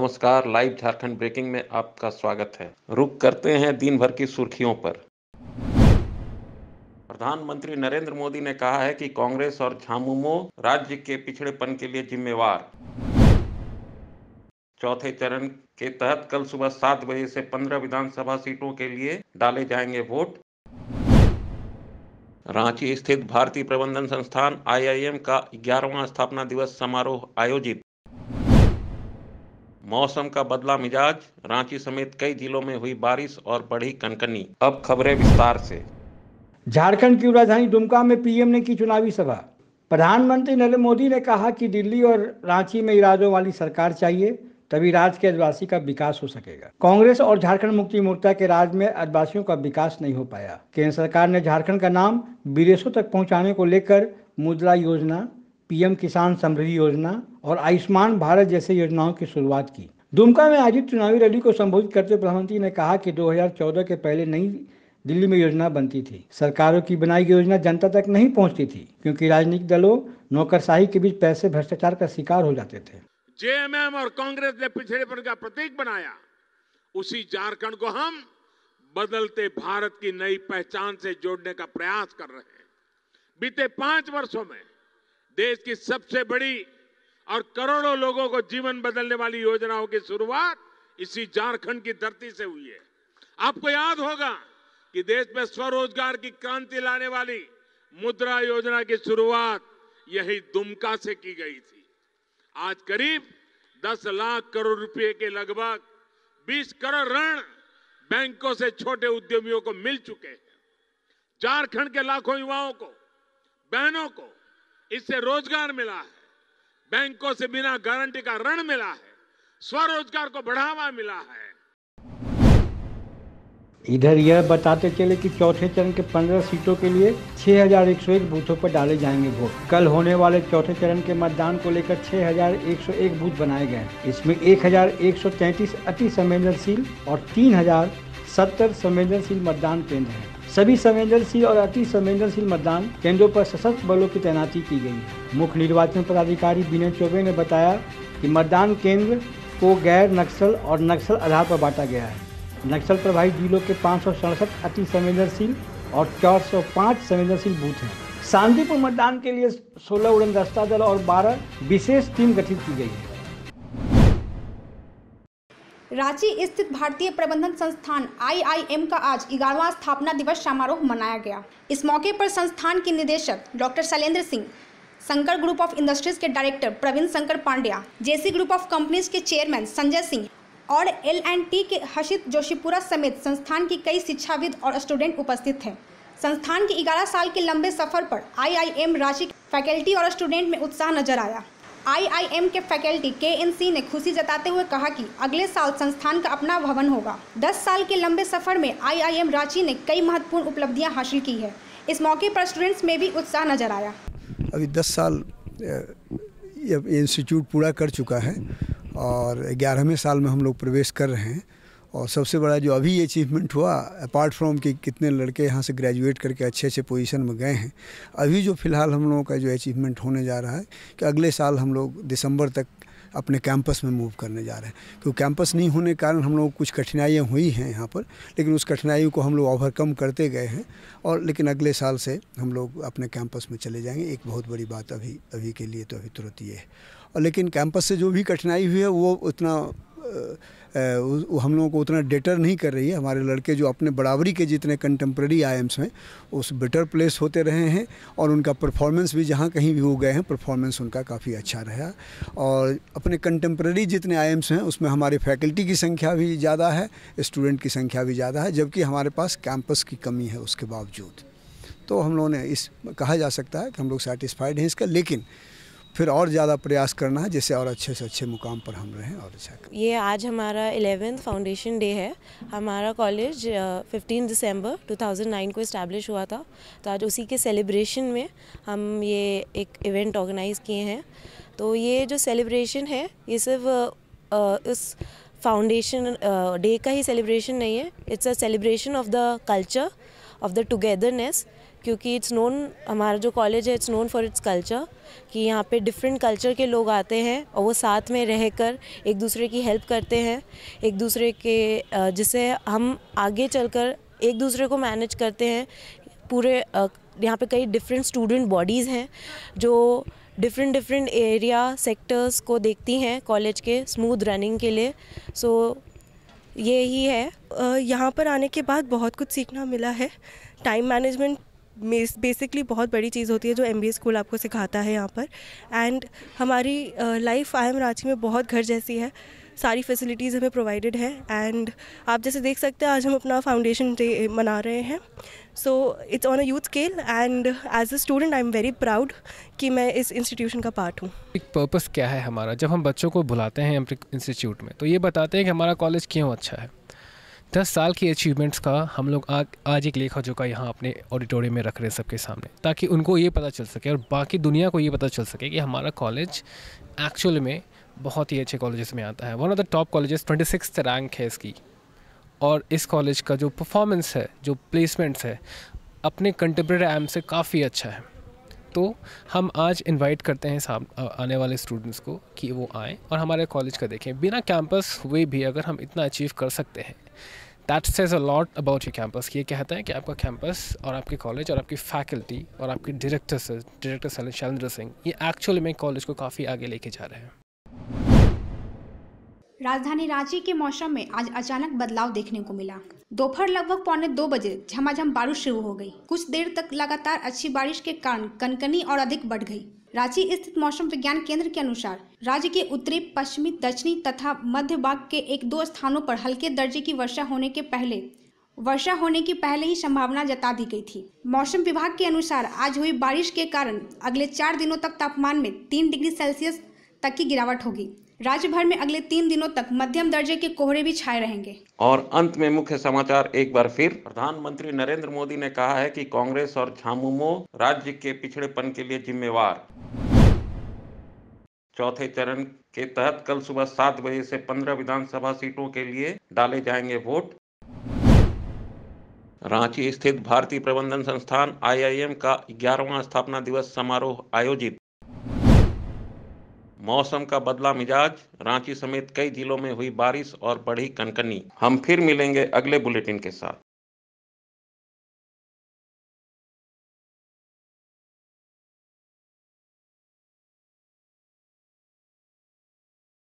नमस्कार live Jharkhand breaking में आपका स्वागत है रुक करते हैं दिन भर की सुर्खियों पर प्रधानमंत्री नरेंद्र मोदी ने कहा है कि कांग्रेस और झामुमो राज्य के पिछड़ेपन के लिए जिम्मेवार चौथे चरण के तहत कल सुबह सात बजे से पंद्रह विधानसभा सीटों के लिए डाले जाएंगे वोट रांची स्थित भारतीय प्रबंधन संस्थान आईआईएम का ग्यारहवा स्थापना दिवस समारोह आयोजित मौसम का बदला मिजाज रांची समेत कई जिलों में हुई बारिश और बढ़ी कनकनी अब खबरें विस्तार से झारखंड की राजधानी दुमका में पीएम ने की चुनावी सभा प्रधानमंत्री नरेंद्र मोदी ने कहा कि दिल्ली और रांची में इरादों वाली सरकार चाहिए तभी राज्य के आदिवासी का विकास हो सकेगा कांग्रेस और झारखंड मुक्ति मोर्चा के राज्य में आदिवासियों का विकास नहीं हो पाया केंद्र सरकार ने झारखंड का नाम विदेशों तक पहुंचाने को लेकर मुद्रा योजना पीएम किसान समृद्धि योजना और आयुष्मान भारत जैसे योजनाओं की शुरुआत की दुमका में आयोजित चुनावी रैली को संबोधित करते प्रधानमंत्री ने कहा कि 2014 के पहले नई दिल्ली में योजना बनती थी सरकारों की बनाई गई योजना जनता तक नहीं पहुंचती थी क्योंकि राजनीतिक दलों नौकरशाही के बीच पैसे भ्रष्टाचार का शिकार हो जाते थे जेएमएम और कांग्रेस ने पिछड़ेपन का प्रतीक बनाया उसी झारखंड को हम बदलते भारत की नई पहचान से जोड़ने का प्रयास कर रहे हैं बीते पांच वर्षों में देश की सबसे बड़ी और करोड़ों लोगों को जीवन बदलने वाली योजनाओं की शुरुआत इसी झारखंड की धरती से हुई है आपको याद होगा कि देश में स्वरोजगार की क्रांति लाने वाली मुद्रा योजना की शुरुआत यही दुमका से की गई थी आज करीब 10 लाख करोड़ रुपए के लगभग 20 करोड़ ऋण बैंकों से छोटे उद्यमियों को मिल चुके हैं झारखंड के लाखों युवाओं को बहनों को इससे रोजगार मिला है बैंकों से बिना गारंटी का ऋण मिला है स्वरोजगार को बढ़ावा मिला है इधर यह बताते चले कि चौथे चरण के 15 सीटों के लिए 6,101 बूथों पर डाले जाएंगे वोट कल होने वाले चौथे चरण के मतदान को लेकर 6,101 बूथ बनाए गए इसमें 1,133 अति संवेदनशील और 3,070 संवेदनशील मतदान केंद्र हैं सभी संवेदनशील और अति संवेदनशील मतदान केंद्रों पर सशस्त्र बलों की तैनाती की गई मुख्य निर्वाचन पदाधिकारी विनय चौबे ने बताया कि मतदान केंद्र को गैर नक्सल और नक्सल आधार पर बांटा गया है नक्सल प्रभावित जिलों के पाँच अति संवेदनशील और चार सौ संवेदनशील बूथ हैं शांतिपूर्ण मतदान के लिए 16 दस्ता दल और 12 विशेष टीम गठित की गई है रांची स्थित भारतीय प्रबंधन संस्थान आईआईएम का आज ग्यारहवा स्थापना दिवस समारोह मनाया गया इस मौके पर संस्थान के निदेशक doctor Shailendra Singh Shankar group of industries के director Praveen Shankar Pandya JC group of companies के चेयरमैन संजय सिंह और एल एंड टी के हर्षित जोशीपुरा समेत संस्थान के कई शिक्षाविद और स्टूडेंट उपस्थित थे संस्थान के ग्यारह साल के लंबे सफर पर आई रांची फैकल्टी और स्टूडेंट में उत्साह नजर आया आईआईएम के फैकल्टी के एन सी ने खुशी जताते हुए कहा कि अगले साल संस्थान का अपना भवन होगा 10 साल के लंबे सफर में आईआईएम रांची ने कई महत्वपूर्ण उपलब्धियां हासिल की है इस मौके पर स्टूडेंट्स में भी उत्साह नजर आया अभी 10 साल इंस्टीट्यूट पूरा कर चुका है और ग्यारहवें साल में हम लोग प्रवेश कर रहे हैं और सबसे बड़ा जो अभी अचीवमेंट हुआ अपार्ट फ्रॉम कि कितने लड़के यहाँ से ग्रेजुएट करके अच्छे अच्छे पोजीशन में गए हैं अभी जो फ़िलहाल हम लोगों का जो अचीवमेंट होने जा रहा है कि अगले साल हम लोग दिसंबर तक अपने कैंपस में मूव करने जा रहे हैं क्योंकि कैंपस नहीं होने के कारण हम लोग कुछ कठिनाइयाँ हुई हैं यहाँ पर लेकिन उस कठिनाइयों को हम लोग ओवरकम करते गए हैं और लेकिन अगले साल से हम लोग अपने कैंपस में चले जाएंगे एक बहुत बड़ी बात अभी अभी के लिए तो अभी तुरंत ये है और लेकिन कैंपस से जो भी कठिनाई हुई है वो उतना वो हम लोगों को उतना डेटर नहीं कर रही है हमारे लड़के जो अपने बराबरी के जितने कंटेम्प्रेरी एम्स हैं उस बेटर प्लेस होते रहे हैं और उनका परफॉर्मेंस भी जहाँ कहीं भी हो गए हैं परफॉर्मेंस उनका काफ़ी अच्छा रहा और अपने कंटेम्प्रेरी जितने एम्स हैं उसमें हमारे फैकल्टी की संख्या भी ज़्यादा है स्टूडेंट की संख्या भी ज़्यादा है जबकि हमारे पास कैंपस की कमी है उसके बावजूद तो हम लोगों ने इस कहा जा सकता है कि हम लोग सेटिस्फाइड हैं इसका लेकिन फिर और ज़्यादा प्रयास करना है जैसे और अच्छे से अच्छे मुकाम पर हम रहें और अच्छा ये आज हमारा एलेवेंथ फाउंडेशन डे है हमारा कॉलेज फिफ्टीन दिसंबर 2009 को इस्टेब्लिश हुआ था तो आज उसी के सेलिब्रेशन में हम ये एक इवेंट ऑर्गेनाइज़ किए हैं तो ये जो सेलिब्रेशन है ये सिर्फ इस फाउंडेशन डे का ही सेलिब्रेशन नहीं है it's a celebration of the culture of the togetherness क्योंकि इट्स नोन हमारा जो कॉलेज है it's known for its culture कि यहाँ पे डिफरेंट कल्चर के लोग आते हैं और वो साथ में रह कर एक दूसरे की हेल्प करते हैं एक दूसरे के जिसे हम आगे चल कर एक दूसरे को मैनेज करते हैं पूरे यहाँ पे कई डिफरेंट स्टूडेंट बॉडीज़ हैं जो डिफरेंट डिफरेंट एरिया सेक्टर्स को देखती हैं कॉलेज के स्मूथ रनिंग के लिए सो ये ही है यहाँ पर आने के बाद बहुत कुछ सीखना मिला है टाइम मैनेजमेंट बेसिकली बहुत बड़ी चीज़ होती है जो एम स्कूल आपको सिखाता है यहाँ पर एंड हमारी लाइफ आई एम रांची में बहुत घर जैसी है सारी फैसिलिटीज़ हमें प्रोवाइडेड है एंड आप जैसे देख सकते हैं आज हम अपना फाउंडेशन डे मना रहे हैं so it's on a youth scale and as a student I am very proud कि मैं इस इंस्टीट्यूशन का पार्ट हूँ एक पर्पस क्या है हमारा जब हम बच्चों को बुलाते हैं इंस्टीट्यूट में तो ये बताते हैं कि हमारा कॉलेज क्यों अच्छा है दस साल की अचीवमेंट्स का हम लोग आ, आज एक लेखा जो का यहाँ अपने ऑडिटोरियम में रख रहे हैं सबके सामने ताकि उनको ये पता चल सके और बाकी दुनिया को ये पता चल सके कि हमारा कॉलेज एक्चुअल में बहुत ही अच्छे कॉलेजेस में आता है one of the top colleges twenty six rank है इसकी और इस कॉलेज का जो परफॉर्मेंस है जो प्लेसमेंट्स है अपने कंटेम्प्रेरी एम से काफ़ी अच्छा है तो हम आज इनवाइट करते हैं साम आने वाले स्टूडेंट्स को कि वो आएँ और हमारे कॉलेज का देखें बिना कैंपस हुए भी अगर हम इतना अचीव कर सकते हैं that says a lot about you campus ये कहता है कि आपका कैंपस और आपके कॉलेज और आपकी फैकल्टी और आपके डायरेक्टर डायरेक्टर शैलेंद्र सिंह ये एक्चुअली में कॉलेज को काफ़ी आगे लेके जा रहे हैं राजधानी रांची के मौसम में आज अचानक बदलाव देखने को मिला दोपहर लगभग पौने दो बजे झमाझम बारिश शुरू हो गई कुछ देर तक लगातार अच्छी बारिश के कारण कनकनी और अधिक बढ़ गई रांची स्थित मौसम विज्ञान केंद्र के अनुसार राज्य के उत्तरी पश्चिमी दक्षिणी तथा मध्य भाग के एक दो स्थानों पर हल्के दर्जे की वर्षा होने के पहले वर्षा होने की पहले ही संभावना जता दी गई थी मौसम विभाग के अनुसार आज हुई बारिश के कारण अगले चार दिनों तक तापमान में तीन डिग्री सेल्सियस तक की गिरावट होगी राज्य भर में अगले तीन दिनों तक मध्यम दर्जे के कोहरे भी छाए रहेंगे और अंत में मुख्य समाचार एक बार फिर प्रधानमंत्री नरेंद्र मोदी ने कहा है कि कांग्रेस और झामुमो राज्य के पिछड़ेपन के लिए जिम्मेवार चौथे चरण के तहत कल सुबह सात बजे से पंद्रह विधानसभा सीटों के लिए डाले जाएंगे वोट रांची स्थित भारतीय प्रबंधन संस्थान आईआईएम का ग्यारहवा स्थापना दिवस समारोह आयोजित मौसम का बदला मिजाज रांची समेत कई जिलों में हुई बारिश और बढ़ी कनकनी हम फिर मिलेंगे अगले बुलेटिन के साथ